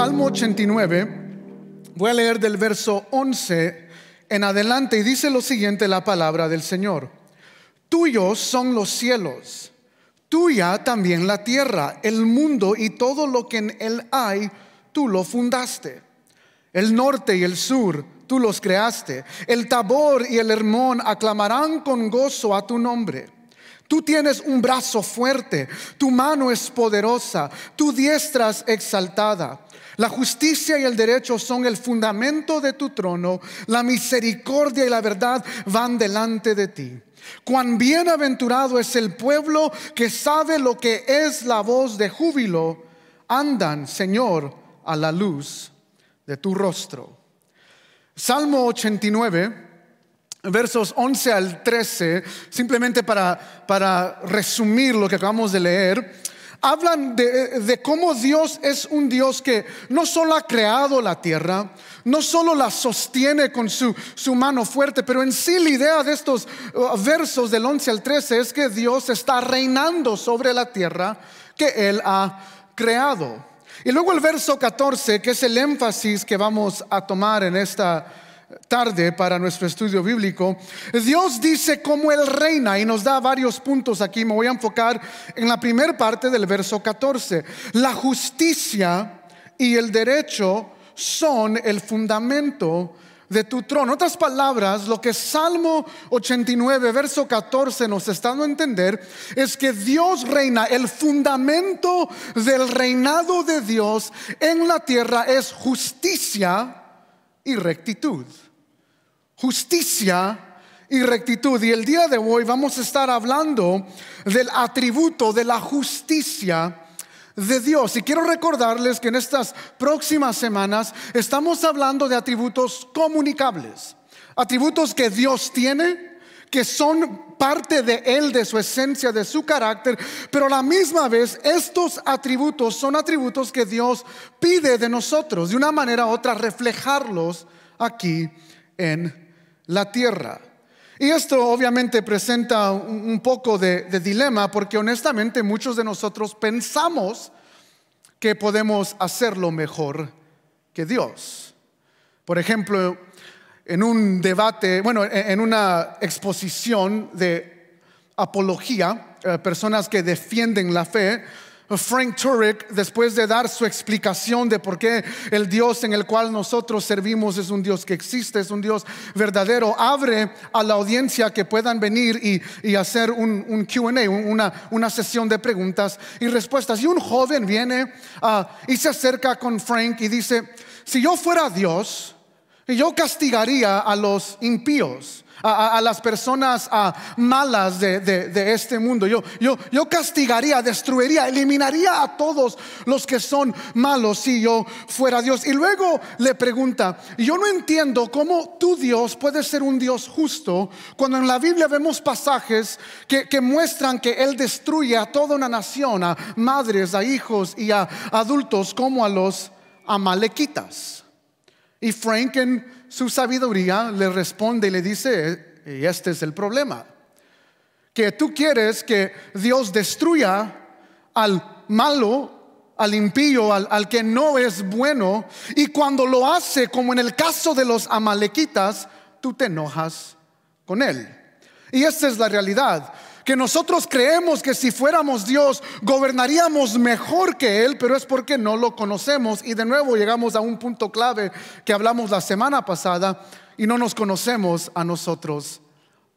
Salmo 89, voy a leer del verso 11 en adelante y dice lo siguiente la palabra del Señor. Tuyos son los cielos, tuya también la tierra, el mundo y todo lo que en él hay, tú lo fundaste. El norte y el sur, tú los creaste. El Tabor y el Hermón aclamarán con gozo a tu nombre. Tú tienes un brazo fuerte, tu mano es poderosa, tu diestra es exaltada. La justicia y el derecho son el fundamento de tu trono. La misericordia y la verdad van delante de ti. Cuán bienaventurado es el pueblo que sabe lo que es la voz de júbilo. Andan, Señor, a la luz de tu rostro. Salmo 89 versos 11 al 13, simplemente para, para resumir lo que acabamos de leer, hablan de, cómo Dios es un Dios que no solo ha creado la tierra, no solo la sostiene con su, su mano fuerte, pero en sí la idea de estos uh, versos del 11 al 13 es que Dios está reinando sobre la tierra que Él ha creado. Y luego el verso 14, que es el énfasis que vamos a tomar en esta tarde para nuestro estudio bíblico, Dios dice cómo Él reina y nos da varios puntos aquí. Me voy a enfocar en la primera parte del verso 14. La justicia y el derecho son el fundamento de tu trono. otras palabras, lo que Salmo 89, verso 14 nos está dando a entender es que Dios reina. El fundamento del reinado de Dios en la tierra es justicia y rectitud. Justicia y rectitud. Y el día de hoy vamos a estar hablando del atributo de la justicia de Dios. Y quiero recordarles que en estas próximas semanas estamos hablando de atributos comunicables, atributos que Dios tiene, que son parte de Él, de su esencia, de su carácter, pero a la misma vez estos atributos son atributos que Dios pide de nosotros, de una manera u otra, reflejarlos aquí en la tierra. Y esto obviamente presenta un poco de, de dilema porque honestamente muchos de nosotros pensamos que podemos hacerlo mejor que Dios. Por ejemplo, en un debate, bueno, en una exposición de apología, eh, personas que defienden la fe, Frank Turek, después de dar su explicación de por qué el Dios en el cual nosotros servimos es un Dios que existe, es un Dios verdadero, abre a la audiencia que puedan venir y, hacer un, un QA, una, una, sesión de preguntas y respuestas. Y un joven viene ah, y se acerca con Frank y dice, si yo fuera Dios, yo castigaría a los impíos, a, las personas malas de, este mundo. Yo, yo, yo castigaría, destruiría, eliminaría a todos los que son malos si yo fuera Dios. Y luego le pregunta, yo no entiendo cómo tu Dios puede ser un Dios justo cuando en la Biblia vemos pasajes que, que muestran que Él destruye a toda una nación, a madres, a hijos y a adultos como a los amalequitas. Y Frank en su sabiduría le responde y le dice, e-, este es el problema, que tú quieres que Dios destruya al malo, al impío, al, al que no es bueno, y cuando lo hace, como en el caso de los amalequitas, tú te enojas con él. Y esta es la realidad que nosotros creemos que si fuéramos Dios gobernaríamos mejor que Él, pero es porque no lo conocemos. Y de nuevo llegamos a un punto clave que hablamos la semana pasada y no nos conocemos a nosotros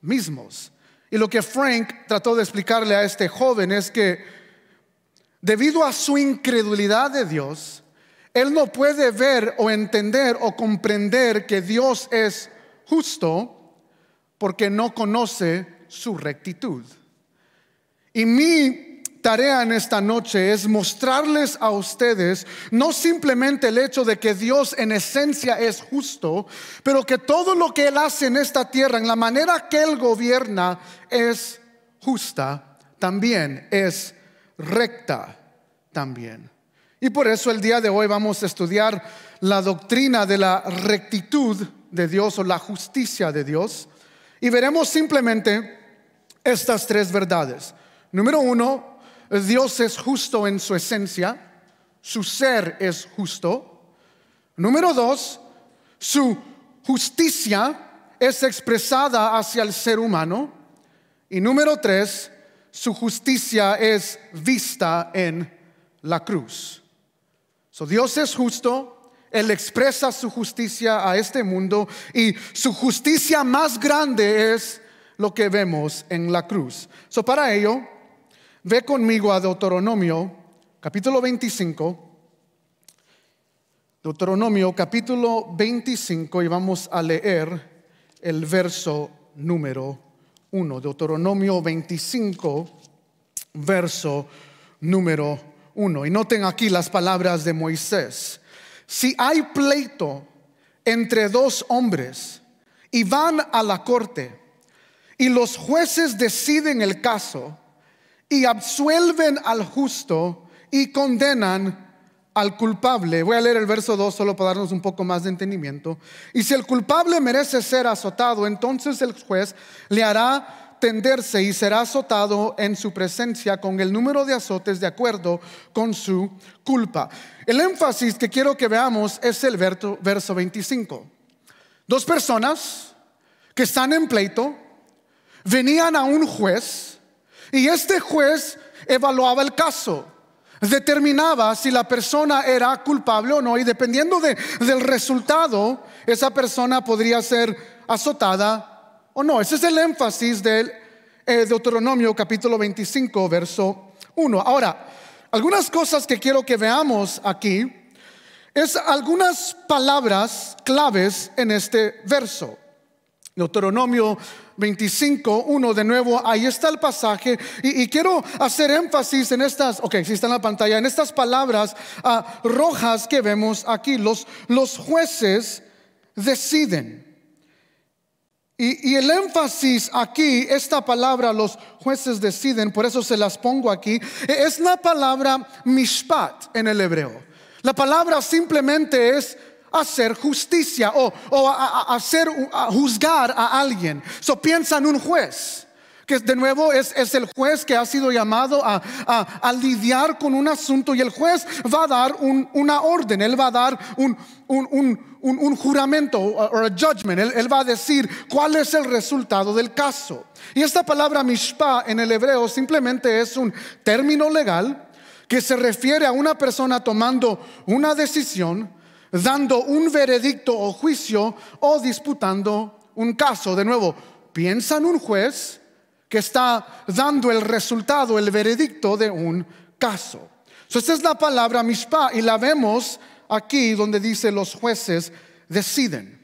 mismos. Y lo que Frank trató de explicarle a este joven es que debido a su incredulidad de Dios, Él no puede ver o entender o comprender que Dios es justo porque no conoce su rectitud. Y mi tarea en esta noche es mostrarles a ustedes no simplemente el hecho de que Dios en esencia es justo, pero que todo lo que Él hace en esta tierra, en la manera que Él gobierna, es justa también, es recta también. Y por eso el día de hoy vamos a estudiar la doctrina de la rectitud de Dios o la justicia de Dios. Y veremos simplemente estas tres verdades. Número uno, Dios es justo en su esencia, su ser es justo. Número dos, su justicia es expresada hacia el ser humano. Y número tres, su justicia es vista en la cruz. So, Dios es justo, Él expresa su justicia a este mundo y su justicia más grande es lo que vemos en la cruz. para ello, Ve conmigo a Deuteronomio, capítulo 25. Deuteronomio, capítulo 25, y vamos a leer el verso número 1. Deuteronomio 25, verso número 1. Y noten aquí las palabras de Moisés. Si hay pleito entre dos hombres y van a la corte y los jueces deciden el caso, y absuelven al justo y condenan al culpable. Voy a leer el verso 2 solo para darnos un poco más de entendimiento. Y si el culpable merece ser azotado, entonces el juez le hará tenderse y será azotado en su presencia con el número de azotes de acuerdo con su culpa. El énfasis que quiero que veamos es el verso 25. Dos personas que están en pleito venían a un juez y este juez evaluaba el caso determinaba si la persona era culpable o no y dependiendo del resultado, esa persona podría ser azotada o no. Ese es el énfasis del eh, Deuteronomio capítulo 25, verso 1. Ahora, algunas cosas que quiero que veamos aquí es algunas palabras claves en este verso. Deuteronomio 25, 1 de nuevo, ahí está el pasaje. Y, quiero hacer énfasis en estas, ok, si está en la pantalla, en estas palabras ah, rojas que vemos aquí. Los, los jueces deciden. Y, y, el énfasis aquí, esta palabra, los jueces deciden, por eso se las pongo aquí, e, es la palabra mishpat en el hebreo. La palabra simplemente es hacer justicia o, hacer, juzgar a alguien. So piensa en un juez que de nuevo es, el juez que ha sido llamado a, lidiar con un asunto y el juez va a dar una orden, él va a dar un, juramento o judgment, él, él, va a decir cuál es el resultado del caso. Y esta palabra mishpah en el hebreo simplemente es un término legal que se refiere a una persona tomando una decisión dando un veredicto o juicio o disputando un caso. De nuevo, piensa en un juez que está dando el resultado, el veredicto de un caso. esta es la palabra mispa, y la vemos aquí donde dice los jueces deciden.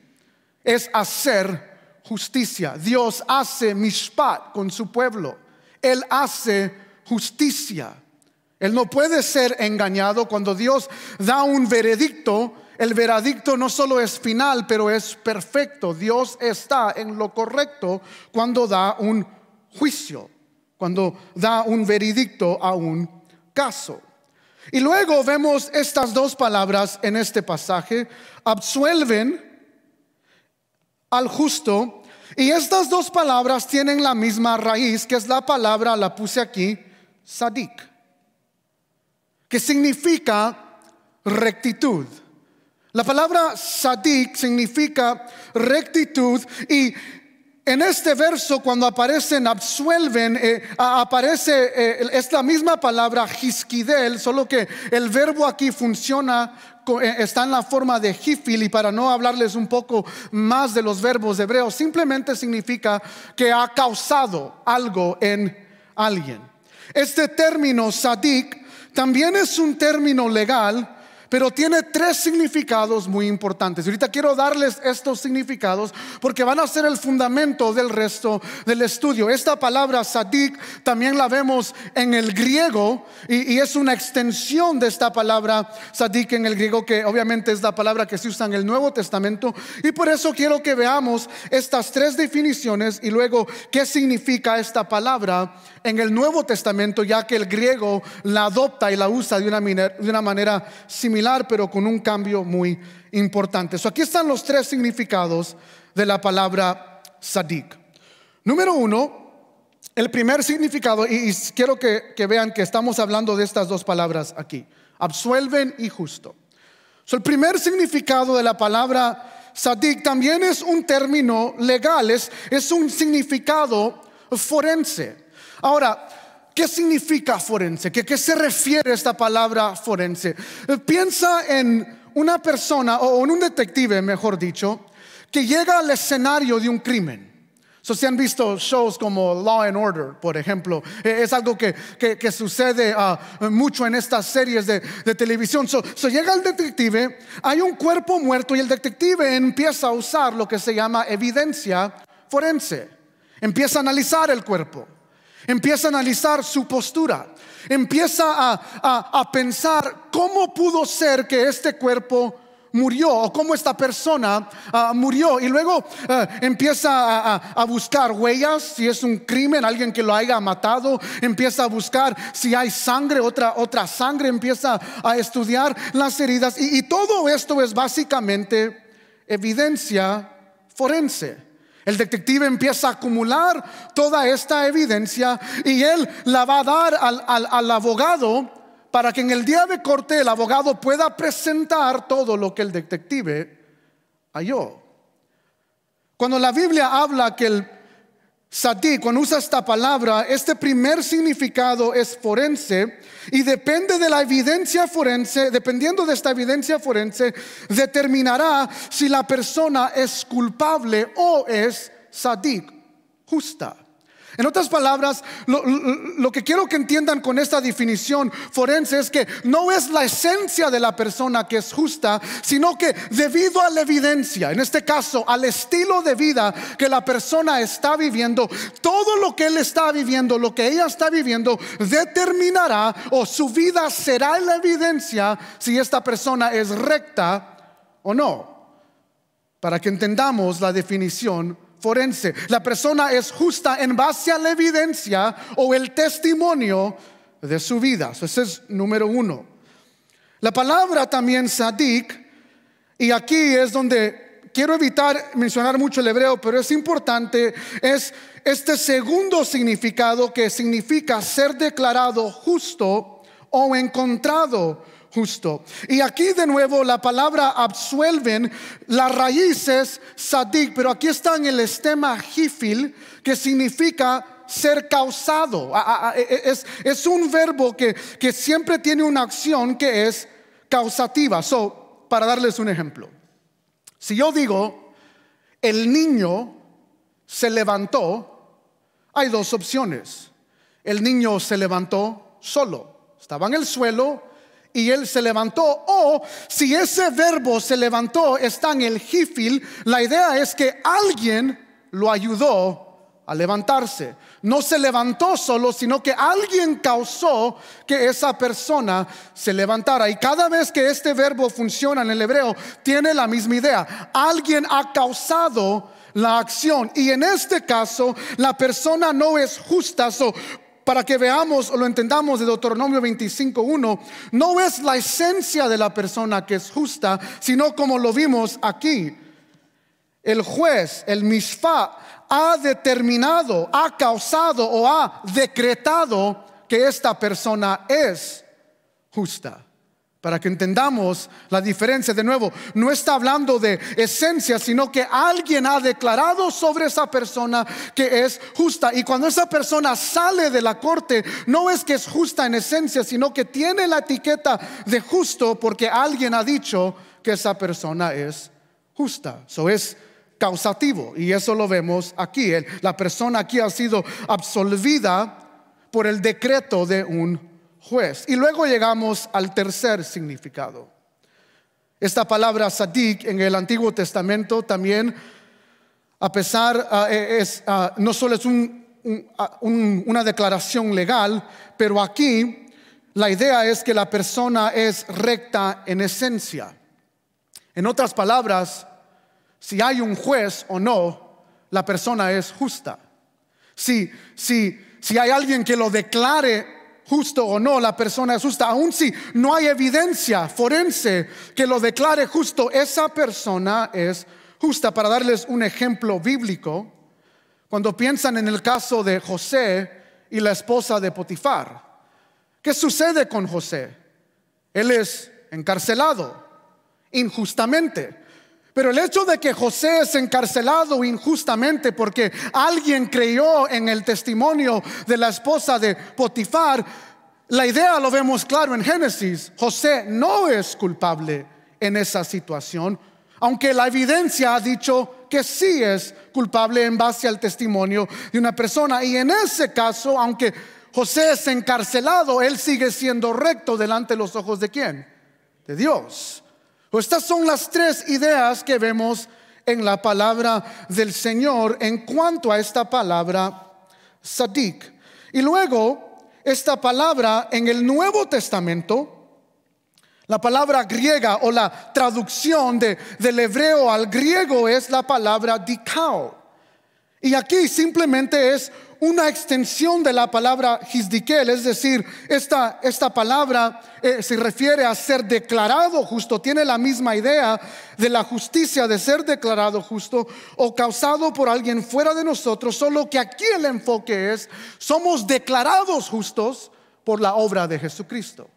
Es hacer justicia. Dios hace mishpat con su pueblo. Él hace justicia. Él no puede ser engañado cuando Dios da un veredicto. El veredicto no solo es final, pero es perfecto. Dios está en lo correcto cuando da un juicio, cuando da un veredicto a un caso. Y luego vemos estas dos palabras en este pasaje, absuelven al justo, y estas dos palabras tienen la misma raíz, que es la palabra, la puse aquí, sadik, que significa rectitud. La palabra sadik significa rectitud y en este verso cuando aparecen, absuelven, eh, aparece eh, es la misma palabra hiskidel solo que el verbo aquí funciona eh, está en la forma de hifil y para no hablarles un poco más de los verbos hebreos, simplemente significa que ha causado algo en alguien. Este término sadik también es un término legal pero tiene tres significados muy importantes. Ahorita quiero darles estos significados porque van a ser el fundamento del resto del estudio. Esta palabra sadik también la vemos en el griego y, es una extensión de esta palabra sadik en el griego que obviamente es la palabra que se usa en el Nuevo Testamento y por eso quiero que veamos estas tres definiciones y luego qué significa esta palabra en el Nuevo Testamento ya que el griego la adopta y la usa de una manera similar pero con un cambio muy importante. aquí están los tres significados de la palabra sadik. Número uno, el primer significado, y, quiero que, vean que estamos hablando de estas dos palabras aquí, absuelven y justo. el primer significado de la palabra Sadik también es un término legal, es, es, un significado forense. Ahora, ¿Qué significa forense? ¿Qué, ¿Qué se refiere esta palabra forense? Eh, piensa en una persona o en un detective, mejor dicho, que llega al escenario de un crimen. So, si han visto shows como Law and Order, por ejemplo, eh, es algo que, sucede ah, mucho en estas series de, televisión. So, llega el detective, hay un cuerpo muerto y el detective empieza a usar lo que se llama evidencia forense. Empieza a analizar el cuerpo. Empieza a analizar su postura. Empieza a, pensar cómo pudo ser que este cuerpo murió o cómo esta persona ah, murió. Y luego ah, empieza a, buscar huellas, si es un crimen, alguien que lo haya matado, empieza a buscar si hay sangre, otra, otra sangre, empieza a estudiar las heridas. y todo esto es básicamente evidencia forense. El detective empieza a acumular toda esta evidencia y él la va a dar al, al abogado para que en el día de corte el abogado pueda presentar todo lo que el detective halló. Cuando la Biblia habla que el Sati, cuando usa esta palabra, este primer significado es forense y depende de la evidencia forense, dependiendo de esta evidencia forense, determinará si la persona es culpable o es sadik, justa. En otras palabras, lo, que quiero que entiendan con esta definición forense es que no es la esencia de la persona que es justa, sino que debido a la evidencia, en este caso al estilo de vida que la persona está viviendo, todo lo que él está viviendo, lo que ella está viviendo, determinará o su vida será la evidencia si esta persona es recta o no. Para que entendamos la definición forense. La persona es justa en base a la evidencia o el testimonio de su vida. ese es número uno. La palabra también sadik, y aquí es donde quiero evitar mencionar mucho el hebreo, pero es importante, es este segundo significado que significa ser declarado justo o encontrado justo. Y aquí de nuevo la palabra absuelven, las raíces sadik, pero aquí está en el estema hifil, que significa ser causado. Ah, ah, ah, e, e, es, un verbo que, que, siempre tiene una acción que es causativa. So, para darles un ejemplo, si yo digo, el niño se levantó, hay dos opciones. El niño se levantó solo, estaba en el suelo y él se levantó. O si ese verbo se levantó está en el jifil la idea es que alguien lo ayudó a levantarse. No se levantó solo, sino que alguien causó que esa persona se levantara. Y cada vez que este verbo funciona en el hebreo, tiene la misma idea. Alguien ha causado la acción. Y en este caso, la persona no es justa para que veamos o lo entendamos de Deuteronomio 25.1, no es la esencia de la persona que es justa, sino como lo vimos aquí. El juez, el misfa, ha determinado, ha causado o ha decretado que esta persona es justa. Para que entendamos la diferencia, de nuevo, no está hablando de esencia, sino que alguien ha declarado sobre esa persona que es justa. Y cuando esa persona sale de la corte, no es que es justa en esencia, sino que tiene la etiqueta de justo porque alguien ha dicho que esa persona es justa. Eso es causativo. Y eso lo vemos aquí. La persona aquí ha sido absolvida por el decreto de un juez. Y luego llegamos al tercer significado. Esta palabra sadik en el Antiguo Testamento también, a pesar, ah, e, ah, no solo es ah, un, una declaración legal, pero aquí la idea es que la persona es recta en esencia. En otras palabras, si hay un juez o no, la persona es justa. Si, si, si hay alguien que lo declare justo o no, la persona es justa. Aun si no hay evidencia forense que lo declare justo, esa persona es justa. Para darles un ejemplo bíblico, cuando piensan en el caso de José y la esposa de Potifar, ¿qué sucede con José? Él es encarcelado injustamente. Pero el hecho de que José es encarcelado injustamente porque alguien creyó en el testimonio de la esposa de Potifar, la idea lo vemos claro en Génesis. José no es culpable en esa situación, aunque la evidencia ha dicho que sí es culpable en base al testimonio de una persona. Y en ese caso, aunque José es encarcelado, él sigue siendo recto delante de los ojos de quién? De Dios. Estas son las tres ideas que vemos en la palabra del Señor en cuanto a esta palabra sadik. Y luego, esta palabra en el Nuevo Testamento, la palabra griega o la traducción del hebreo al griego es la palabra dikao. Y aquí simplemente es una extensión de la palabra gisdiquel es decir, esta, esta palabra eh, se refiere a ser declarado justo, tiene la misma idea de la justicia de ser declarado justo o causado por alguien fuera de nosotros, solo que aquí el enfoque es, somos declarados justos por la obra de Jesucristo.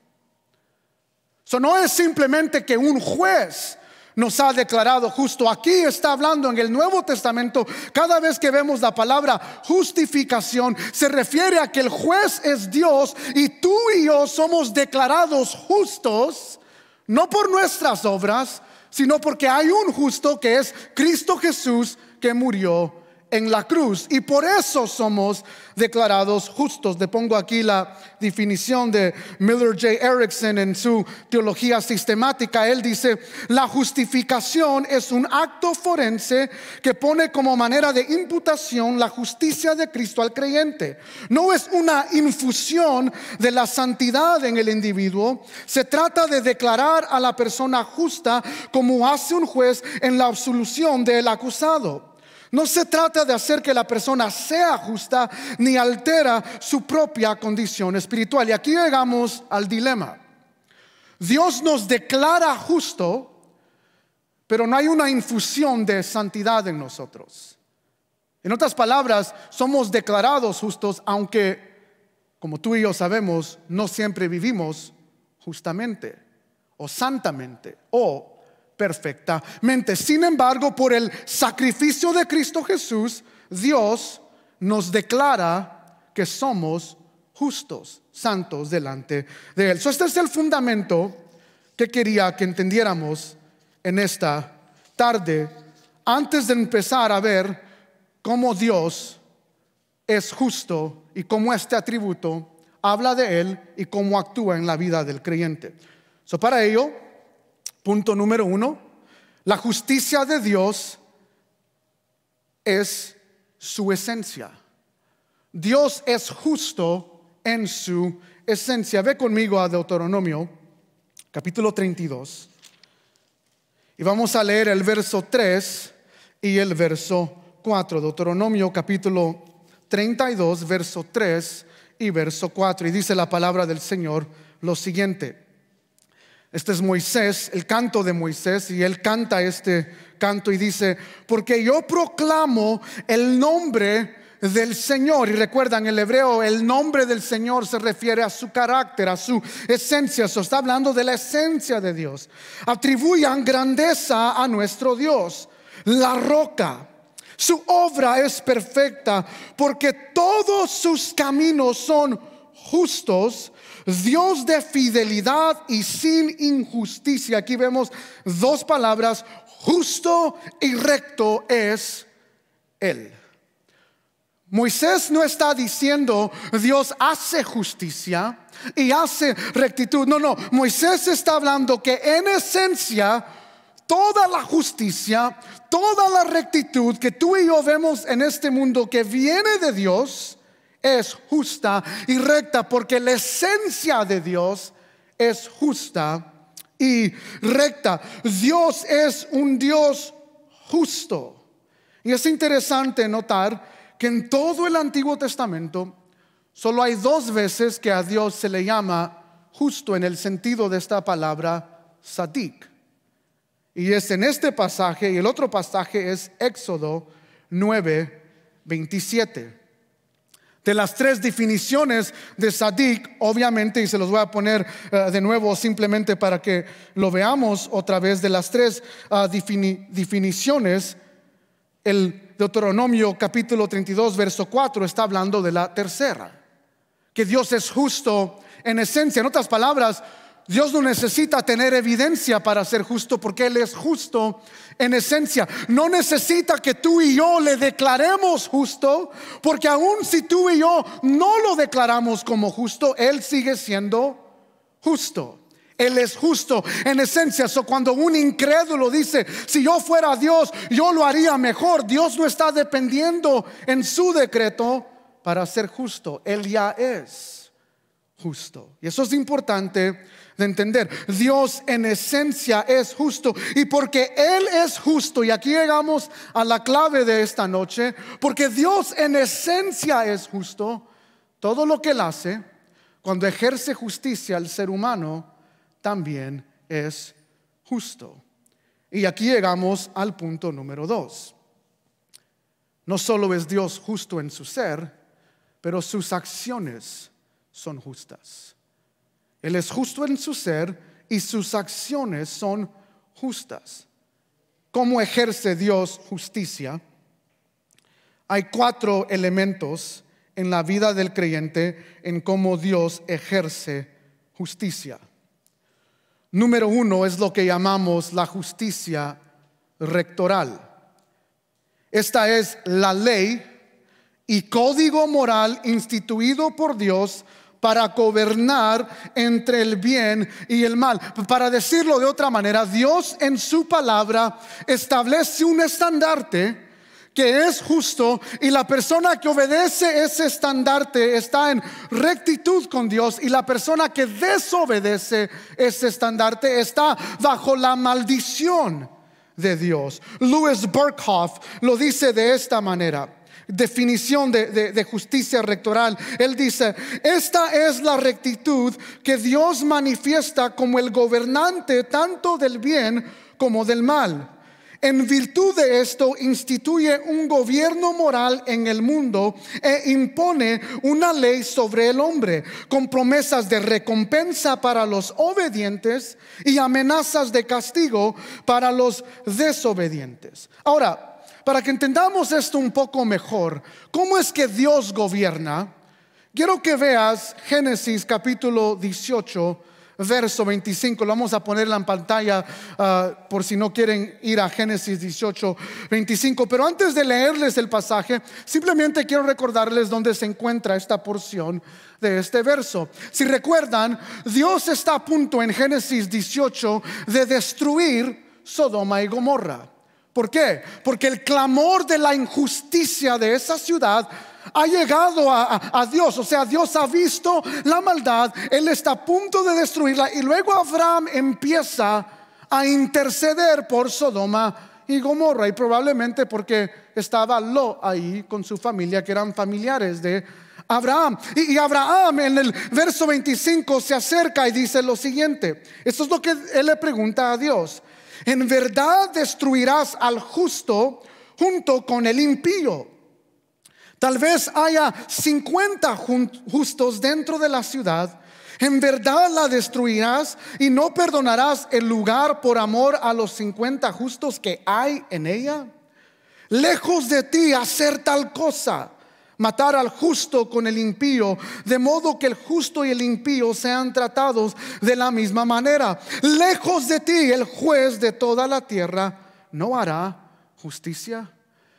Eso no es simplemente que un juez nos ha declarado justo. Aquí está hablando en el Nuevo Testamento, cada vez que vemos la palabra justificación, se refiere a que el juez es Dios y tú y yo somos declarados justos, no por nuestras obras, sino porque hay un justo que es Cristo Jesús que murió en la cruz y por eso somos declarados justos. Le pongo aquí la definición de Miller J. Erickson en su teología sistemática. Él dice, la justificación es un acto forense que pone como manera de imputación la justicia de Cristo al creyente. No es una infusión de la santidad en el individuo, se trata de declarar a la persona justa como hace un juez en la absolución del acusado. No se trata de hacer que la persona sea justa ni altera su propia condición espiritual. Y aquí llegamos al dilema. Dios nos declara justo, pero no hay una infusión de santidad en nosotros. En otras palabras, somos declarados justos, aunque, como tú y yo sabemos, no siempre vivimos justamente o santamente o perfectamente. Sin embargo, por el sacrificio de Cristo Jesús, Dios nos declara que somos justos, santos delante de Él. So, este es el fundamento que quería que entendiéramos en esta tarde, antes de empezar a ver cómo Dios es justo y cómo este atributo habla de Él y cómo actúa en la vida del creyente. So, para ello, Punto número uno, la justicia de Dios es su esencia. Dios es justo en su esencia. Ve conmigo a Deuteronomio, capítulo 32, y vamos a leer el verso 3 y el verso 4. Deuteronomio, capítulo 32, verso 3 y verso 4. Y dice la palabra del Señor lo siguiente. Este es Moisés, el canto de Moisés, y él canta este canto y dice, porque yo proclamo el nombre del Señor. Y recuerdan, el hebreo el nombre del Señor se refiere a su carácter, a su esencia. Se está hablando de la esencia de Dios. Atribuyan grandeza a nuestro Dios, la roca. Su obra es perfecta porque todos sus caminos son justos Dios de fidelidad y sin injusticia. Aquí vemos dos palabras, justo y recto es Él. Moisés no está diciendo Dios hace justicia y hace rectitud. No, no, Moisés está hablando que en esencia toda la justicia, toda la rectitud que tú y yo vemos en este mundo que viene de Dios, es justa y recta porque la esencia de Dios es justa y recta. Dios es un Dios justo. Y es interesante notar que en todo el Antiguo Testamento solo hay dos veces que a Dios se le llama justo en el sentido de esta palabra sadik. Y es en este pasaje y el otro pasaje es Éxodo 9, de las tres definiciones de Sadik, obviamente, y se los voy a poner eh, de nuevo simplemente para que lo veamos otra vez, de las tres ah, definiciones, el Deuteronomio capítulo 32, verso 4 está hablando de la tercera, que Dios es justo en esencia. En otras palabras, Dios no necesita tener evidencia para ser justo porque Él es justo en esencia. No necesita que tú y yo le declaremos justo porque aun si tú y yo no lo declaramos como justo, Él sigue siendo justo. Él es justo en esencia. So, cuando un incrédulo dice, si yo fuera Dios, yo lo haría mejor. Dios no está dependiendo en su decreto para ser justo. Él ya es justo. Y eso es importante de entender. Dios en esencia es justo. Y porque Él es justo, y aquí llegamos a la clave de esta noche, porque Dios en esencia es justo, todo lo que Él hace, cuando ejerce justicia al ser humano, también es justo. Y aquí llegamos al punto número dos. No solo es Dios justo en su ser, pero sus acciones son justas. Él es justo en su ser y sus acciones son justas. ¿Cómo ejerce Dios justicia? Hay cuatro elementos en la vida del creyente en cómo Dios ejerce justicia. Número uno es lo que llamamos la justicia rectoral. Esta es la ley y código moral instituido por Dios para gobernar entre el bien y el mal. Para decirlo de otra manera, Dios en su palabra establece un estandarte que es justo y la persona que obedece ese estandarte está en rectitud con Dios y la persona que desobedece ese estandarte está bajo la maldición de Dios. Louis Burkhoff lo dice de esta manera definición de, justicia rectoral. Él dice, esta es la rectitud que Dios manifiesta como el gobernante tanto del bien como del mal. En virtud de esto instituye un gobierno moral en el mundo e impone una ley sobre el hombre, con promesas de recompensa para los obedientes y amenazas de castigo para los desobedientes. Ahora, para que entendamos esto un poco mejor, cómo es que Dios gobierna, quiero que veas Génesis capítulo 18, verso 25. Lo vamos a poner en pantalla ah, por si no quieren ir a Génesis 18, 25. Pero antes de leerles el pasaje, simplemente quiero recordarles dónde se encuentra esta porción de este verso. Si recuerdan, Dios está a punto en Génesis 18 de destruir Sodoma y Gomorra. ¿Por qué? Porque el clamor de la injusticia de esa ciudad ha llegado a, Dios. O sea, Dios ha visto la maldad, Él está a punto de destruirla. Y luego Abraham empieza a interceder por Sodoma y Gomorra. Y probablemente porque estaba Lo ahí con su familia, que eran familiares de Abraham. y Abraham en el verso 25 se acerca y dice lo siguiente. Esto es lo que Él le pregunta a Dios. En verdad destruirás al justo junto con el impío. Tal vez haya 50 justos dentro de la ciudad. En verdad la destruirás y no perdonarás el lugar por amor a los 50 justos que hay en ella. Lejos de ti hacer tal cosa matar al justo con el impío, de modo que el justo y el impío sean tratados de la misma manera. Lejos de ti, el juez de toda la tierra no hará justicia.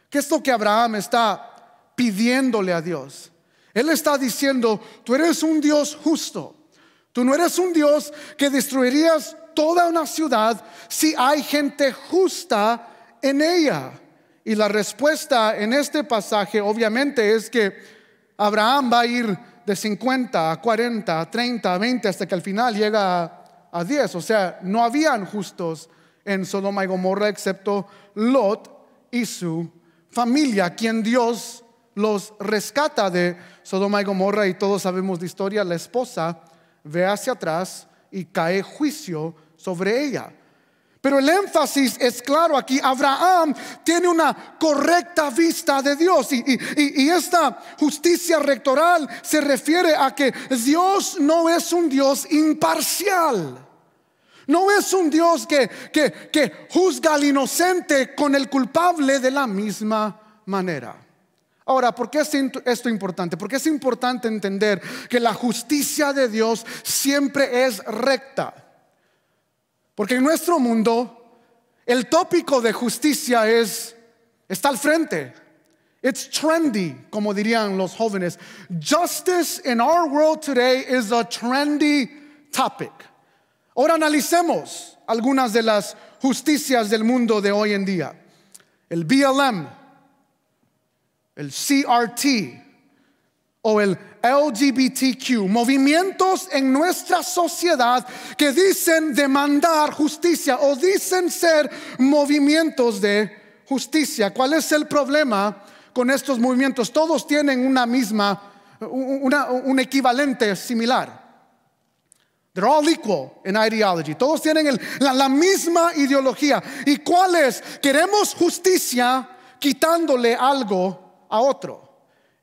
¿Qué es lo que Abraham está pidiéndole a Dios? Él está diciendo, tú eres un Dios justo. Tú no eres un Dios que destruirías toda una ciudad si hay gente justa en ella. Y la respuesta en este pasaje obviamente es que Abraham va a ir de 50 a 40, a 30, a 20, hasta que al final llega a, 10. O sea, no habían justos en Sodoma y Gomorra excepto Lot y su familia, quien Dios los rescata de Sodoma y Gomorra. Y todos sabemos de historia, la esposa ve hacia atrás y cae juicio sobre ella. Pero el énfasis es claro aquí. Abraham tiene una correcta vista de Dios y, esta justicia rectoral se refiere a que Dios no es un Dios imparcial. No es un Dios que, que juzga al inocente con el culpable de la misma manera. Ahora, ¿por qué es esto importante? Porque es importante entender que la justicia de Dios siempre es recta. Porque en nuestro mundo el tópico de justicia es, está al frente. It's trendy, como dirían los jóvenes. Justice in our world today is a trendy topic. Ahora analicemos algunas de las justicias del mundo de hoy en día. El BLM, el CRT, o el LGBTQ, movimientos en nuestra sociedad que dicen demandar justicia o dicen ser movimientos de justicia. ¿Cuál es el problema con estos movimientos? Todos tienen una misma, un equivalente similar. They're all equal in ideology. Todos tienen la, la misma ideología. ¿Y cuál es? Queremos justicia quitándole algo a otro.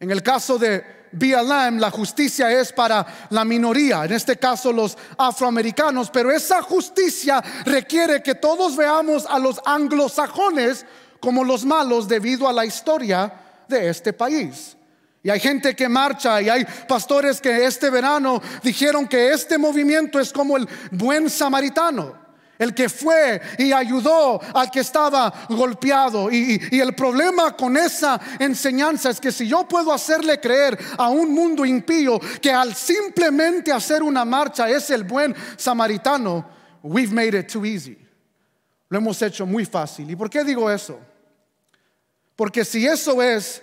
En el caso de BLM, la justicia es para la minoría, en este caso los afroamericanos, pero esa justicia requiere que todos veamos a los anglosajones como los malos debido a la historia de este país. Y hay gente que marcha y hay pastores que este verano dijeron que este movimiento es como el buen samaritano el que fue y ayudó al que estaba golpeado. Y, el problema con esa enseñanza es que si yo puedo hacerle creer a un mundo impío que al simplemente hacer una marcha es el buen samaritano, we've made it too easy. Lo hemos hecho muy fácil. ¿Y por qué digo eso? Porque si eso es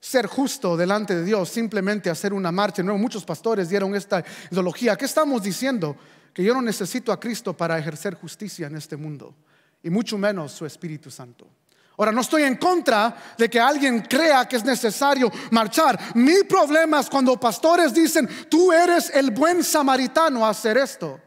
ser justo delante de Dios, simplemente hacer una marcha, muchos pastores dieron esta ideología. ¿Qué estamos diciendo? que yo no necesito a Cristo para ejercer justicia en este mundo, y mucho menos su Espíritu Santo. Ahora, no estoy en contra de que alguien crea que es necesario marchar. Mi problemas es cuando pastores dicen, tú eres el buen samaritano a hacer esto,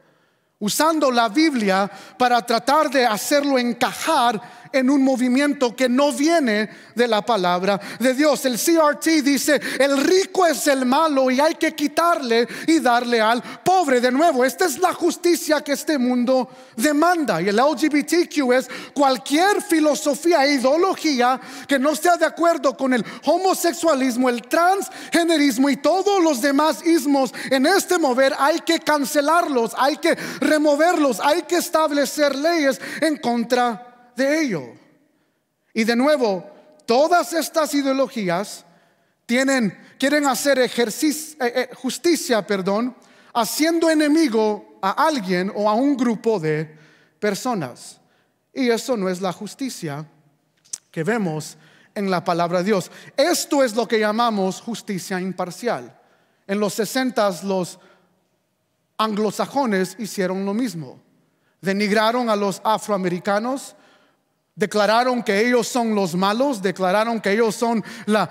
usando la Biblia para tratar de hacerlo encajar en un movimiento que no viene de la palabra de Dios. El CRT dice, el rico es el malo y hay que quitarle y darle al pobre. De nuevo, esta es la justicia que este mundo demanda. Y el LGBTQ es cualquier filosofía e ideología que no sea de acuerdo con el homosexualismo, el transgenerismo y todos los demás ismos en este mover hay que cancelarlos, hay que removerlos, hay que establecer leyes en contra de ello. Y de nuevo, todas estas ideologías tienen, quieren hacer ejercicio, eh, eh, justicia, perdón, haciendo enemigo a alguien o a un grupo de personas. Y eso no es la justicia que vemos en la palabra de Dios. Esto es lo que llamamos justicia imparcial. En los 60 los anglosajones hicieron lo mismo. Denigraron a los afroamericanos, Declararon que ellos son los malos, declararon que ellos son la,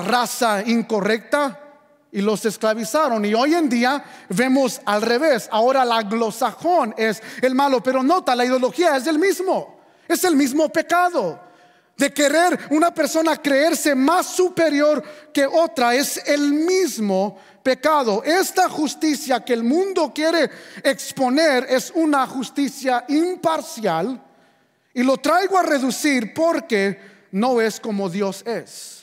raza incorrecta y los esclavizaron. Y hoy en día vemos al revés. Ahora la glosajón es el malo, pero nota, la ideología es el mismo. Es el mismo pecado. De querer una persona creerse más superior que otra es el mismo pecado. Esta justicia que el mundo quiere exponer es una justicia imparcial y lo traigo a reducir porque no es como Dios es.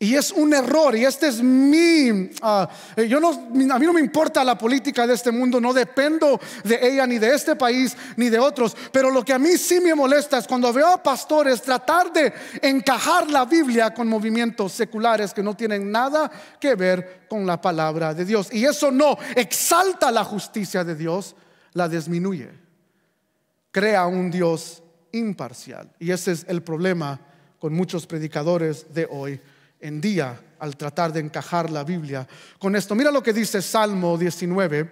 Y es un error, y este es mi, ah, yo a mí no me importa la política de este mundo, no dependo de ella, ni de este país, ni de otros, pero lo que a mí sí me molesta es cuando veo a pastores tratar de encajar la Biblia con movimientos seculares que no tienen nada que ver con la palabra de Dios. Y eso no exalta la justicia de Dios, la disminuye crea un Dios imparcial. Y ese es el problema con muchos predicadores de hoy en día al tratar de encajar la Biblia con esto. Mira lo que dice Salmo 19,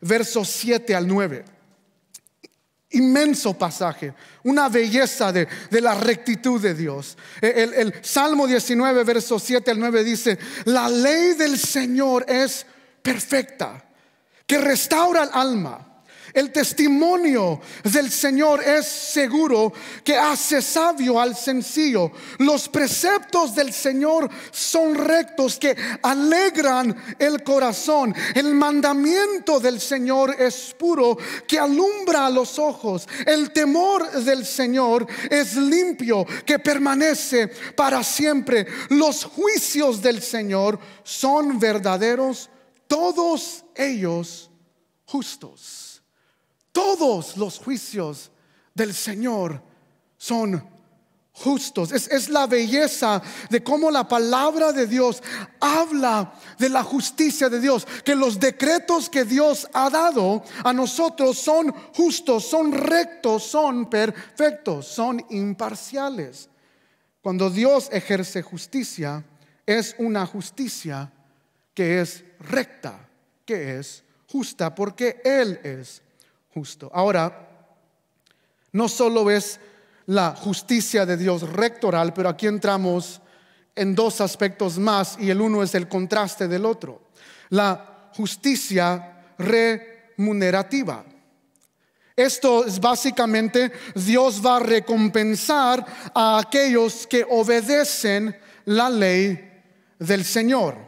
versos 7 al 9. Inmenso pasaje, una belleza de, la rectitud de Dios. E, el, el Salmo 19, versos 7 al 9 dice, la ley del Señor es perfecta, que restaura el alma. El testimonio del Señor es seguro que hace sabio al sencillo. Los preceptos del Señor son rectos que alegran el corazón. El mandamiento del Señor es puro que alumbra los ojos. El temor del Señor es limpio que permanece para siempre. Los juicios del Señor son verdaderos, todos ellos justos todos los juicios del Señor son justos. Es, la belleza de cómo la palabra de Dios habla de la justicia de Dios, que los decretos que Dios ha dado a nosotros son justos, son rectos, son perfectos, son imparciales. Cuando Dios ejerce justicia, es una justicia que es recta, que es justa, porque Él es justo. Ahora, no solo es la justicia de Dios rectoral, pero aquí entramos en dos aspectos más y el uno es el contraste del otro. La justicia remunerativa. Esto es básicamente Dios va a recompensar a aquellos que obedecen la ley del Señor.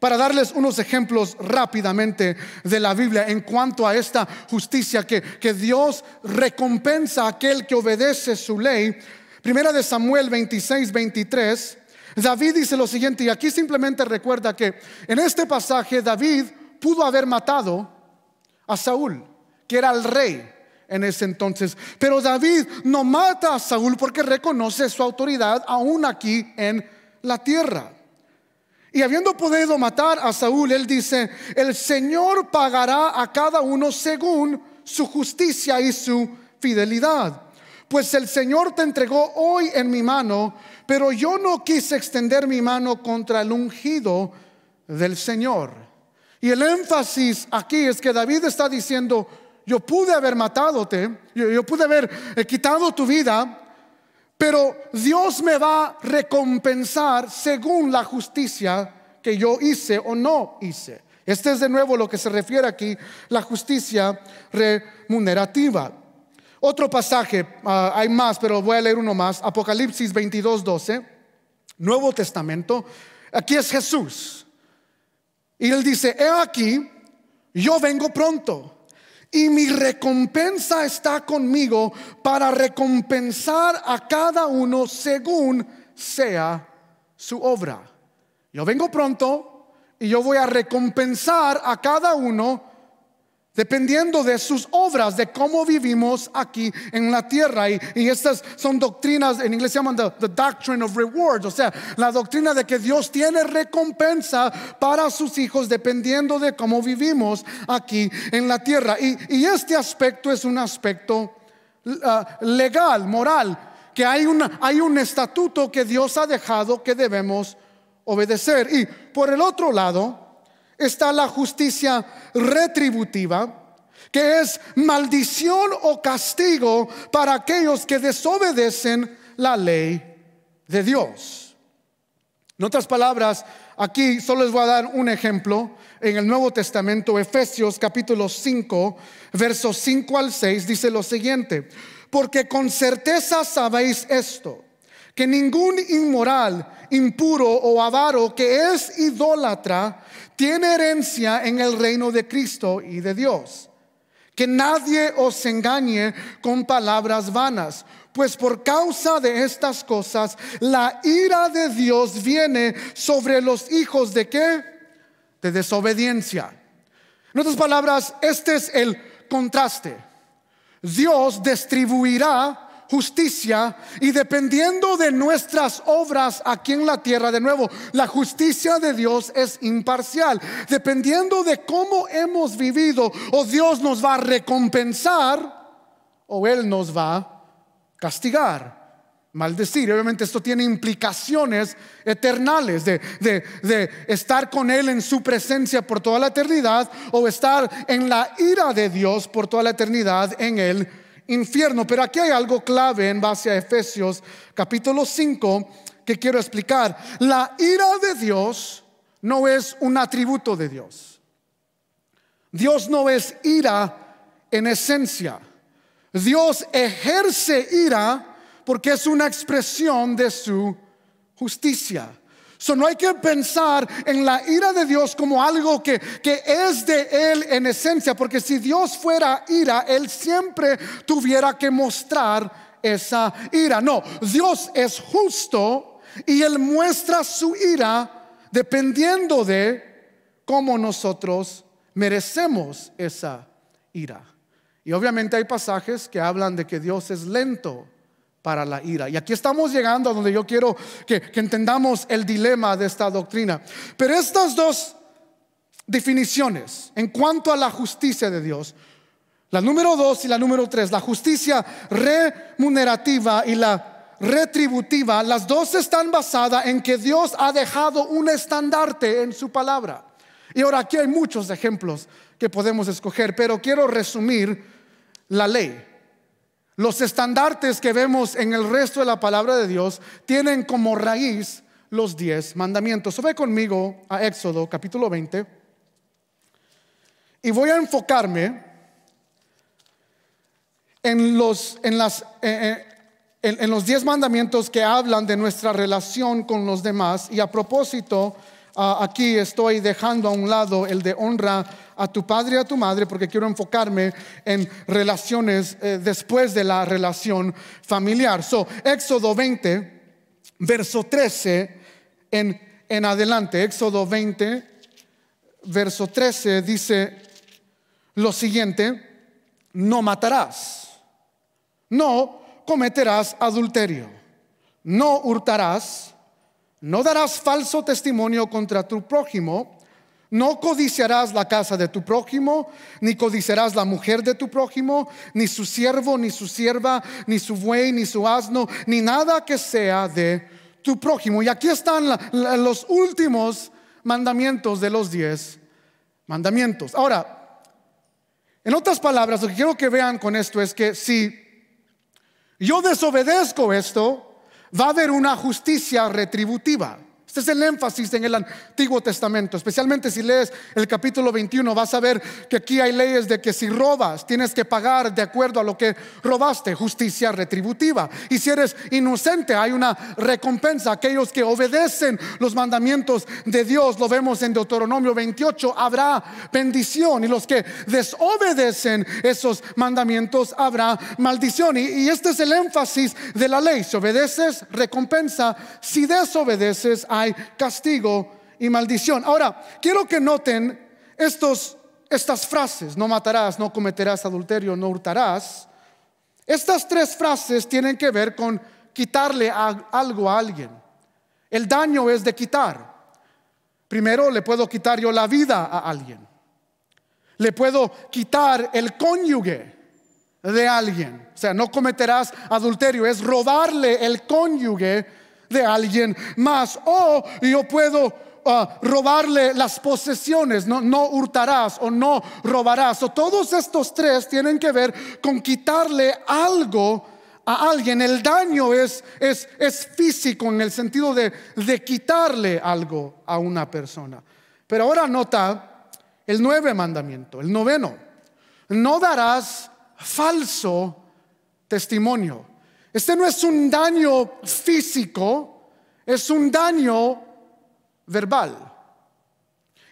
Para darles unos ejemplos rápidamente de la Biblia en cuanto a esta justicia que, Dios recompensa a aquel que obedece su ley, primera de Samuel 26, 23, David dice lo siguiente, y aquí simplemente recuerda que en este pasaje David pudo haber matado a Saúl, que era el rey en ese entonces. Pero David no mata a Saúl porque reconoce su autoridad aún aquí en la tierra. Y habiendo podido matar a Saúl, él dice, el Señor pagará a cada uno según su justicia y su fidelidad. Pues el Señor te entregó hoy en mi mano, pero yo no quise extender mi mano contra el ungido del Señor. Y el énfasis aquí es que David está diciendo, yo pude haber matado yo, yo pude haber eh, quitado tu vida, pero Dios me va a recompensar según la justicia que yo hice o no hice. Este es de nuevo lo que se refiere aquí, la justicia remunerativa. Otro pasaje, ah, hay más, pero voy a leer uno más, Apocalipsis 22, 12, Nuevo Testamento. Aquí es Jesús. Y él dice, he aquí, yo vengo pronto y mi recompensa está conmigo para recompensar a cada uno según sea su obra. Yo vengo pronto y yo voy a recompensar a cada uno Dependiendo de sus obras, de cómo vivimos aquí en la tierra. Y, estas son doctrinas, en inglés se llaman the, doctrine of rewards, o sea, la doctrina de que Dios tiene recompensa para sus hijos dependiendo de cómo vivimos aquí en la tierra. Y, este aspecto es un aspecto ah, legal, moral, que hay, una, hay un estatuto que Dios ha dejado que debemos obedecer. Y por el otro lado, está la justicia retributiva, que es maldición o castigo para aquellos que desobedecen la ley de Dios. En otras palabras, aquí solo les voy a dar un ejemplo. En el Nuevo Testamento, Efesios capítulo 5, versos 5 al 6, dice lo siguiente, porque con certeza sabéis esto que ningún inmoral, impuro o avaro que es idólatra tiene herencia en el reino de Cristo y de Dios. Que nadie os engañe con palabras vanas, pues por causa de estas cosas la ira de Dios viene sobre los hijos de qué? De desobediencia. En otras palabras, este es el contraste. Dios distribuirá justicia y dependiendo de nuestras obras aquí en la tierra, de nuevo, la justicia de Dios es imparcial. Dependiendo de cómo hemos vivido, o Dios nos va a recompensar o Él nos va a castigar. Maldecir, obviamente esto tiene implicaciones eternales de, de estar con Él en su presencia por toda la eternidad o estar en la ira de Dios por toda la eternidad en Él infierno. Pero aquí hay algo clave en base a Efesios capítulo 5 que quiero explicar. La ira de Dios no es un atributo de Dios. Dios no es ira en esencia. Dios ejerce ira porque es una expresión de su justicia. So, no hay que pensar en la ira de Dios como algo que, que, es de Él en esencia, porque si Dios fuera ira, Él siempre tuviera que mostrar esa ira. No, Dios es justo y Él muestra su ira dependiendo de cómo nosotros merecemos esa ira. Y obviamente hay pasajes que hablan de que Dios es lento para la ira. Y aquí estamos llegando a donde yo quiero que, entendamos el dilema de esta doctrina. Pero estas dos definiciones en cuanto a la justicia de Dios, la número dos y la número tres, la justicia remunerativa y la retributiva, las dos están basadas en que Dios ha dejado un estandarte en su palabra. Y ahora aquí hay muchos ejemplos que podemos escoger, pero quiero resumir la ley. Los estandartes que vemos en el resto de la palabra de Dios tienen como raíz los diez mandamientos. Sube conmigo a Éxodo capítulo 20 y voy a enfocarme en los, eh, eh, en, en los diez mandamientos que hablan de nuestra relación con los demás. Y a propósito, Ah, aquí estoy dejando a un lado el de honra a tu padre y a tu madre porque quiero enfocarme en relaciones eh, después de la relación familiar. So, Éxodo 20, verso 13 en, en adelante. Éxodo 20, verso 13 dice lo siguiente, no matarás, no cometerás adulterio, no hurtarás, no darás falso testimonio contra tu prójimo, no codiciarás la casa de tu prójimo, ni codiciarás la mujer de tu prójimo, ni su siervo, ni su sierva, ni su buey, ni su asno, ni nada que sea de tu prójimo. Y aquí están los últimos mandamientos de los diez mandamientos. Ahora, en otras palabras, lo que quiero que vean con esto es que si yo desobedezco esto, va a haber una justicia retributiva. Este es el énfasis en el Antiguo Testamento, especialmente si lees el capítulo 21, vas a ver que aquí hay leyes de que si robas tienes que pagar de acuerdo a lo que robaste, justicia retributiva. Y si eres inocente hay una recompensa. Aquellos que obedecen los mandamientos de Dios, lo vemos en Deuteronomio 28, habrá bendición. Y los que desobedecen esos mandamientos, habrá maldición. Y, este es el énfasis de la ley. Si obedeces, recompensa. Si desobedeces, hay castigo y maldición. Ahora, quiero que noten estos, estas frases, no matarás, no cometerás adulterio, no hurtarás. Estas tres frases tienen que ver con quitarle algo a alguien. El daño es de quitar. Primero le puedo quitar yo la vida a alguien. Le puedo quitar el cónyuge de alguien. O sea, no cometerás adulterio, es robarle el cónyuge de alguien más. O oh, yo puedo ah, robarle las posesiones, no, hurtarás o no robarás. O todos estos tres tienen que ver con quitarle algo a alguien. El daño es, físico en el sentido de, de quitarle algo a una persona. Pero ahora nota el nueve mandamiento, el noveno. No darás falso testimonio. Este no es un daño físico, es un daño verbal.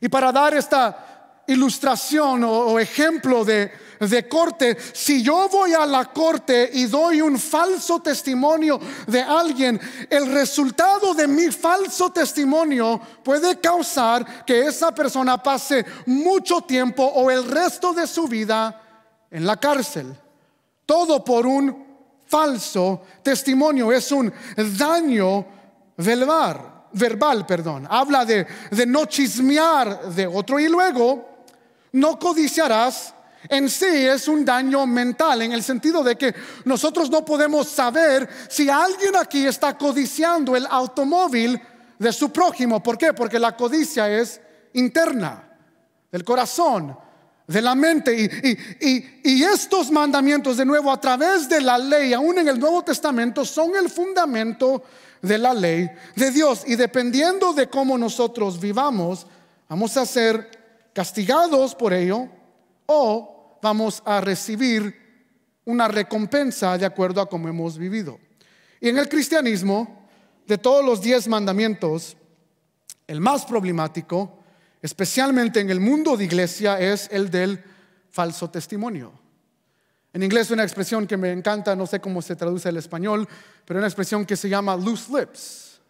Y para dar esta ilustración o, ejemplo de, de corte, si yo voy a la corte y doy un falso testimonio de alguien, el resultado de mi falso testimonio puede causar que esa persona pase mucho tiempo o el resto de su vida en la cárcel. Todo por un falso testimonio, es un daño verbal, verbal perdón. Habla de, de no chismear de otro y luego no codiciarás en sí es un daño mental, en el sentido de que nosotros no podemos saber si alguien aquí está codiciando el automóvil de su prójimo. ¿Por qué? Porque la codicia es interna, del corazón de la mente. Y, estos mandamientos, de nuevo, a través de la ley, aún en el Nuevo Testamento, son el fundamento de la ley de Dios. Y dependiendo de cómo nosotros vivamos, vamos a ser castigados por ello o vamos a recibir una recompensa de acuerdo a cómo hemos vivido. Y en el cristianismo, de todos los diez mandamientos, el más problemático especialmente en el mundo de iglesia, es el del falso testimonio. En inglés una expresión que me encanta, no sé cómo se traduce al español, pero una expresión que se llama loose lips.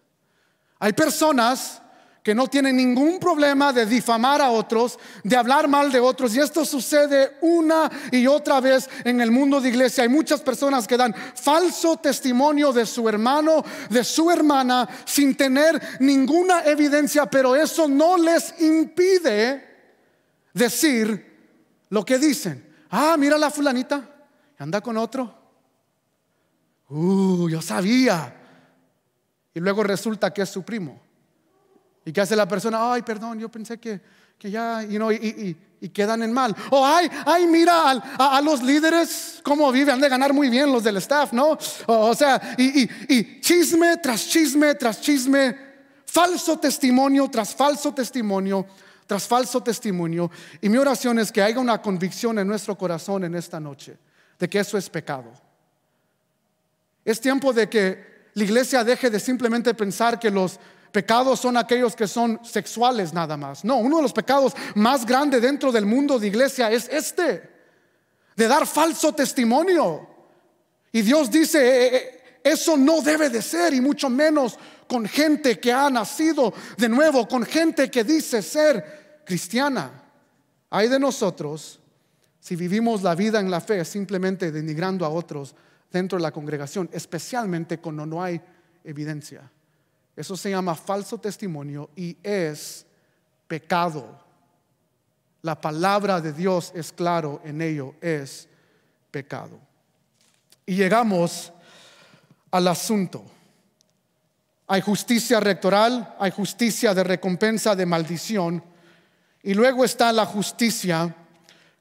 Hay personas que no tiene ningún problema de difamar a otros, de hablar mal de otros. Y esto sucede una y otra vez en el mundo de iglesia. Hay muchas personas que dan falso testimonio de su hermano, de su hermana, sin tener ninguna evidencia, pero eso no les impide decir lo que dicen. Ah, mira la fulanita, anda con otro. Uh, yo sabía. Y luego resulta que es su primo. ¿Y qué hace la persona? Ay, perdón, yo pensé que, ya, y, y, quedan en mal. O, ay, ay, mira a, los líderes cómo viven, han de ganar muy bien los del staff, ¿no? O, sea, y, y chisme tras chisme tras chisme, falso testimonio tras falso testimonio tras falso testimonio. Y mi oración es que haya una convicción en nuestro corazón en esta noche de que eso es pecado. Es tiempo de que la iglesia deje de simplemente pensar que los pecados son aquellos que son sexuales nada más. No, uno de los pecados más grandes dentro del mundo de iglesia es este, de dar falso testimonio. Y Dios dice, eh, eh, eh, eso no debe de ser, y mucho menos con gente que ha nacido de nuevo, con gente que dice ser cristiana. Hay de nosotros si vivimos la vida en la fe simplemente denigrando a otros dentro de la congregación, especialmente cuando no hay evidencia. Eso se llama falso testimonio y es pecado. La palabra de Dios es claro en ello, es pecado. Y llegamos al asunto. Hay justicia rectoral, hay justicia de recompensa, de maldición, y luego está la justicia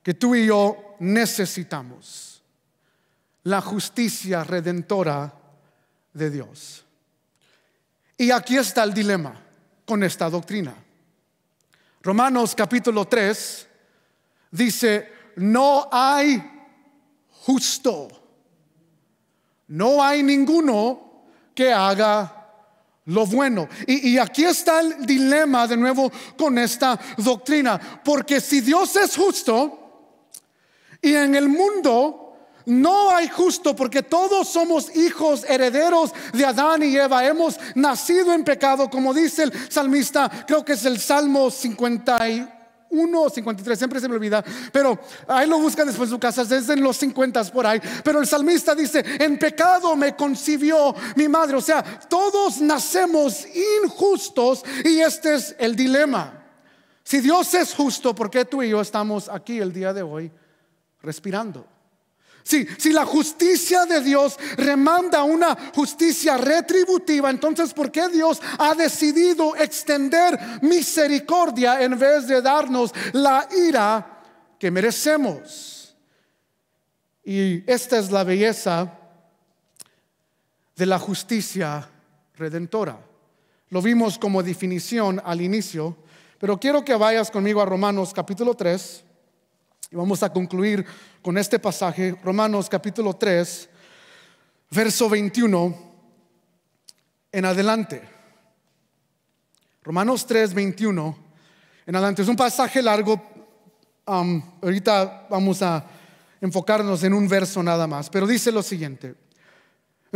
que tú y yo necesitamos, la justicia redentora de Dios. Y aquí está el dilema con esta doctrina. Romanos capítulo 3 dice, no hay justo, no hay ninguno que haga lo bueno. Y, y, aquí está el dilema de nuevo con esta doctrina, porque si Dios es justo y en el mundo no hay justo porque todos somos hijos herederos de Adán y Eva. Hemos nacido en pecado, como dice el salmista, creo que es el Salmo 51. 53, siempre se me olvida, pero ahí lo buscan después en su casa, desde los 50 por ahí. Pero el salmista dice: En pecado me concibió mi madre. O sea, todos nacemos injustos, y este es el dilema. Si Dios es justo, ¿por qué tú y yo estamos aquí el día de hoy respirando? Si, si la justicia de Dios remanda una justicia retributiva, entonces ¿por qué Dios ha decidido extender misericordia en vez de darnos la ira que merecemos? Y esta es la belleza de la justicia redentora. Lo vimos como definición al inicio, pero quiero que vayas conmigo a Romanos capítulo 3 vamos a concluir con este pasaje, Romanos capítulo 3, verso 21 en adelante. Romanos 3, 21 en adelante. Es un pasaje largo. ahorita vamos a enfocarnos en un verso nada más, pero dice lo siguiente.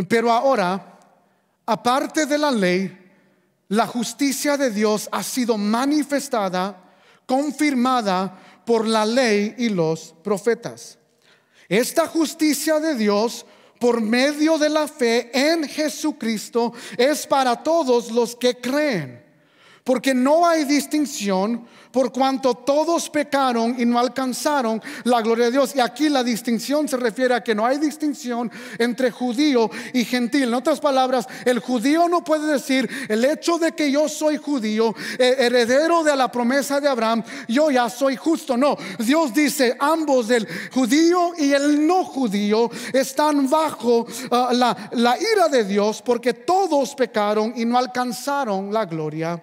Pero ahora, aparte de la ley, la justicia de Dios ha sido manifestada, confirmada, por la ley y los profetas. Esta justicia de Dios por medio de la fe en Jesucristo es para todos los que creen porque no hay distinción, por cuanto todos pecaron y no alcanzaron la gloria de Dios. Y aquí la distinción se refiere a que no hay distinción entre judío y gentil. En otras palabras, el judío no puede decir, el hecho de que yo soy judío, heredero de la promesa de Abraham, yo ya soy justo. No, Dios dice, ambos, el judío y el no judío, están bajo ah, la, la ira de Dios porque todos pecaron y no alcanzaron la gloria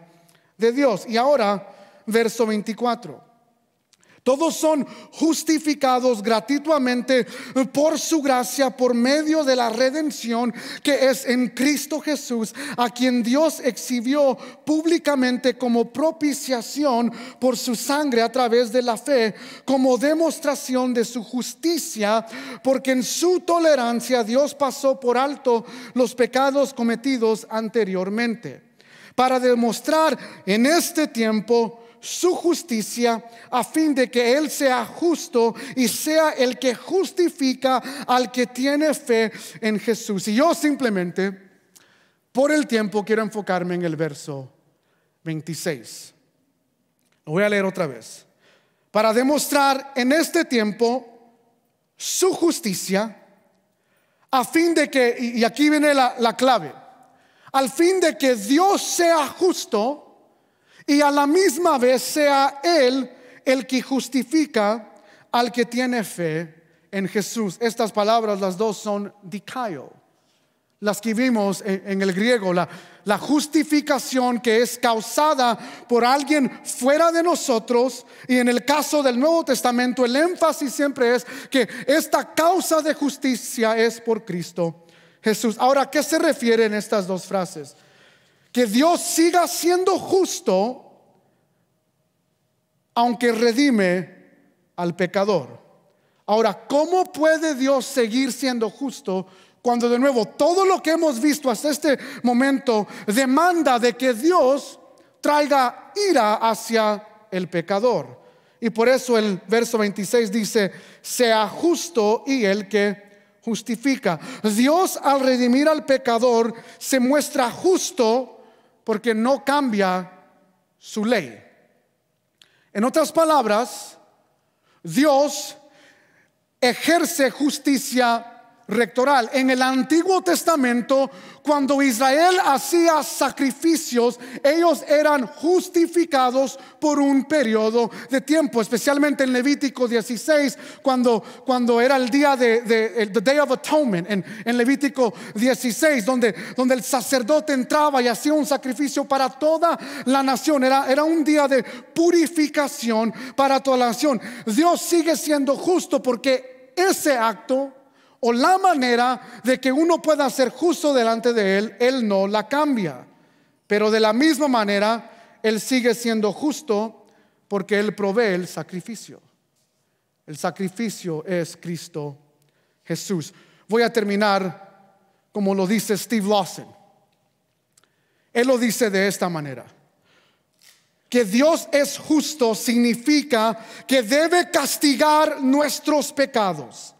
de Dios. Y ahora, verso 24. Todos son justificados gratuitamente por su gracia, por medio de la redención que es en Cristo Jesús, a quien Dios exhibió públicamente como propiciación por su sangre a través de la fe, como demostración de su justicia, porque en su tolerancia Dios pasó por alto los pecados cometidos anteriormente para demostrar en este tiempo su justicia a fin de que Él sea justo y sea el que justifica al que tiene fe en Jesús. Y yo simplemente, por el tiempo, quiero enfocarme en el verso 26. Lo voy a leer otra vez. Para demostrar en este tiempo su justicia, a fin de que, y aquí viene la, la clave, al fin de que Dios sea justo y a la misma vez sea Él el que justifica al que tiene fe en Jesús. Estas palabras, las dos son dicayo, las que vimos en, el griego, la, la justificación que es causada por alguien fuera de nosotros. Y en el caso del Nuevo Testamento, el énfasis siempre es que esta causa de justicia es por Cristo Jesús. Ahora, qué se en estas dos frases? Que Dios siga siendo justo aunque redime al pecador. Ahora, ¿cómo puede Dios seguir siendo justo cuando de nuevo todo lo que hemos visto hasta este momento demanda de que Dios traiga ira hacia el pecador? Y por eso el verso 26 dice, sea justo y el que justifica. Dios al redimir al pecador se muestra justo porque no cambia su ley. En otras palabras, Dios ejerce justicia rectoral. En el Antiguo Testamento, cuando Israel hacía sacrificios, ellos eran justificados por un periodo de tiempo, especialmente en Levítico 16, cuando, cuando era el día de, Day of Atonement, en, Levítico 16, donde, donde el sacerdote entraba y hacía un sacrificio para toda la nación. Era, era un día de purificación para toda la nación. Dios sigue siendo justo porque ese acto o la manera de que uno pueda ser justo delante de Él, Él no la cambia. Pero de la misma manera, Él sigue siendo justo porque Él provee el sacrificio. El sacrificio es Cristo Jesús. Voy a terminar como lo dice Steve Lawson. Él lo dice de esta manera. Que Dios es justo significa que debe castigar nuestros pecados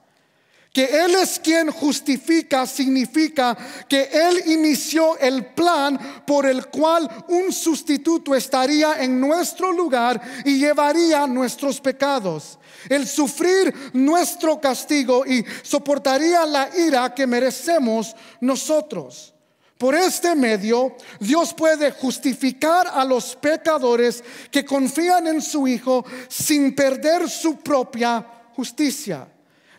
que Él es quien justifica significa que Él inició el plan por el cual un sustituto estaría en nuestro lugar y llevaría nuestros pecados. El sufrir nuestro castigo y soportaría la ira que merecemos nosotros. Por este medio, Dios puede justificar a los pecadores que confían en su Hijo sin perder su propia justicia.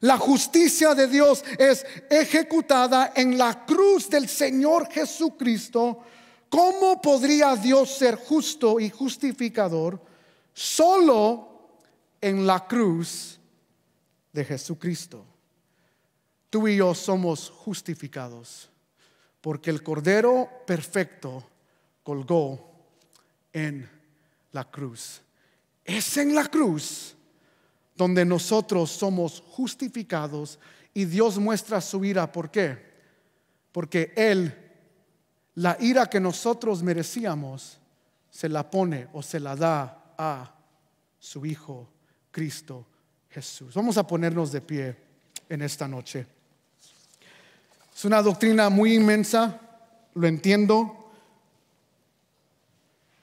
La justicia de Dios es ejecutada en la cruz del Señor Jesucristo. ¿Cómo podría Dios ser justo y justificador solo en la cruz de Jesucristo? Tú y yo somos justificados porque el Cordero perfecto colgó en la cruz. Es en la cruz donde nosotros somos justificados y Dios muestra su ira. ¿Por qué? Porque Él, la ira que nosotros merecíamos, se la pone o se la da a su Hijo Cristo Jesús. Vamos a ponernos de pie en esta noche. Es una doctrina muy inmensa, lo entiendo,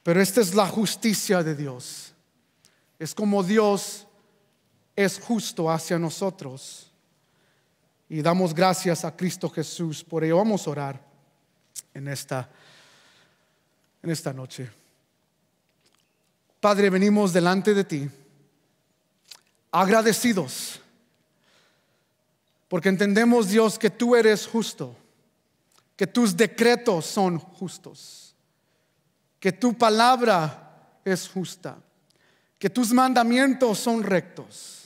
pero esta es la justicia de Dios. Es como Dios es justo hacia nosotros. Y damos gracias a Cristo Jesús. Por ello vamos a orar en esta, en esta noche. Padre, venimos delante de ti agradecidos, porque entendemos, Dios, que tú eres justo, que tus decretos son justos, que tu palabra es justa, que tus mandamientos son rectos.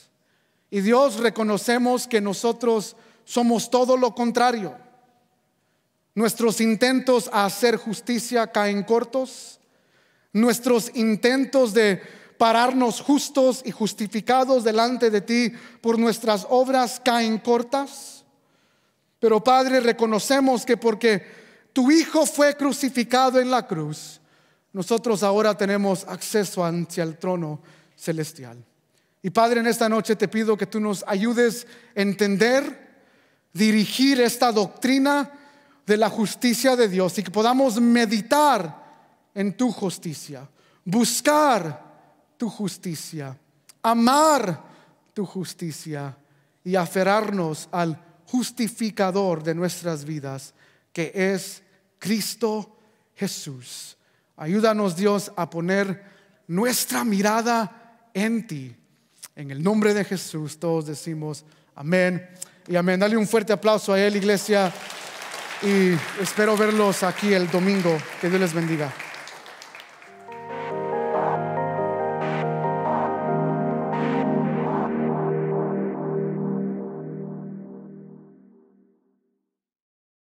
Y Dios reconocemos que nosotros somos todo lo contrario. Nuestros intentos a hacer justicia caen cortos. Nuestros intentos de pararnos justos y justificados delante de ti por nuestras obras caen cortas. Pero Padre, reconocemos que porque tu Hijo fue crucificado en la cruz, nosotros ahora tenemos acceso hacia el trono celestial. Y Padre, en esta noche te pido que tú nos ayudes a entender, dirigir esta doctrina de la justicia de Dios y que podamos meditar en tu justicia, buscar tu justicia, amar tu justicia y aferrarnos al justificador de nuestras vidas, que es Cristo Jesús. Ayúdanos Dios a poner nuestra mirada en ti en el nombre de Jesús todos decimos amén y amén. Dale un fuerte aplauso a él, iglesia, y espero verlos aquí el domingo. Que Dios les bendiga.